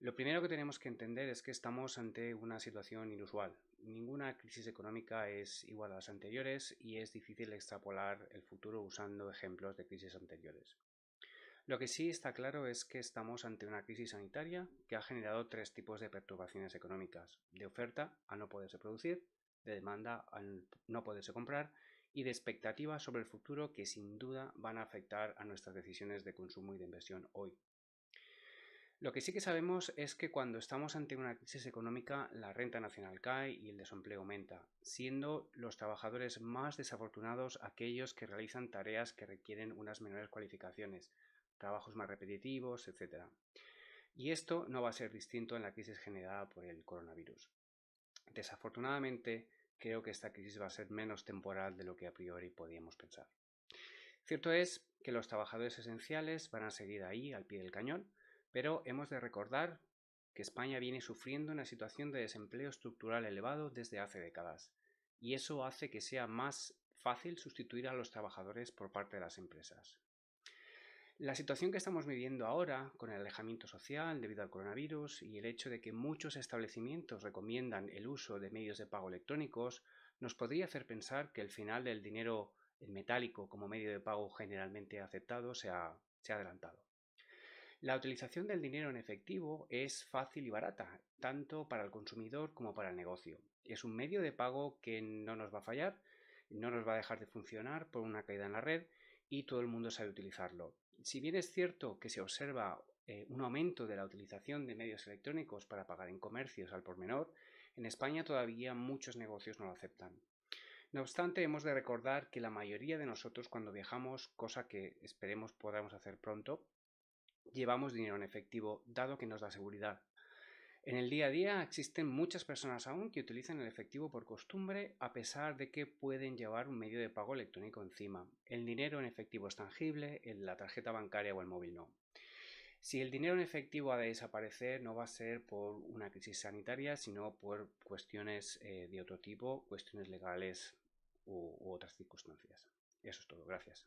Lo primero que tenemos que entender es que estamos ante una situación inusual. Ninguna crisis económica es igual a las anteriores y es difícil extrapolar el futuro usando ejemplos de crisis anteriores. Lo que sí está claro es que estamos ante una crisis sanitaria que ha generado tres tipos de perturbaciones económicas, de oferta a no poderse producir, de demanda al no poderse comprar y de expectativas sobre el futuro que sin duda van a afectar a nuestras decisiones de consumo y de inversión hoy, lo que sí que sabemos es que cuando estamos ante una crisis económica, la renta nacional cae y el desempleo aumenta, siendo los trabajadores más desafortunados aquellos que realizan tareas que requieren unas menores cualificaciones, trabajos más repetitivos, etc. Y esto no va a ser distinto en la crisis generada por el coronavirus. Desafortunadamente, creo que esta crisis va a ser menos temporal de lo que a priori podíamos pensar. Cierto es que los trabajadores esenciales van a seguir ahí al pie del cañón, pero hemos de recordar que España viene sufriendo una situación de desempleo estructural elevado desde hace décadas, y eso hace que sea más fácil sustituir a los trabajadores por parte de las empresas. La situación que estamos viviendo ahora, con el alejamiento social debido al coronavirus y el hecho de que muchos establecimientos recomiendan el uso de medios de pago electrónicos, nos podría hacer pensar que el final del dinero metálico como medio de pago generalmente aceptado se ha adelantado. La utilización del dinero en efectivo es fácil y barata, tanto para el consumidor como para el negocio. Es un medio de pago que no nos va a fallar, no nos va a dejar de funcionar por una caída en la red y todo el mundo sabe utilizarlo. Si bien es cierto que se observa eh, un aumento de la utilización de medios electrónicos para pagar en comercios al por menor, en España todavía muchos negocios no lo aceptan. No obstante, hemos de recordar que la mayoría de nosotros cuando viajamos, cosa que esperemos podamos hacer pronto, llevamos dinero en efectivo, dado que nos da seguridad. En el día a día existen muchas personas aún que utilizan el efectivo por costumbre a pesar de que pueden llevar un medio de pago electrónico encima. El dinero en efectivo es tangible, en la tarjeta bancaria o el móvil no. Si el dinero en efectivo ha de desaparecer no va a ser por una crisis sanitaria, sino por cuestiones eh, de otro tipo, cuestiones legales u otras circunstancias. Eso es todo, gracias.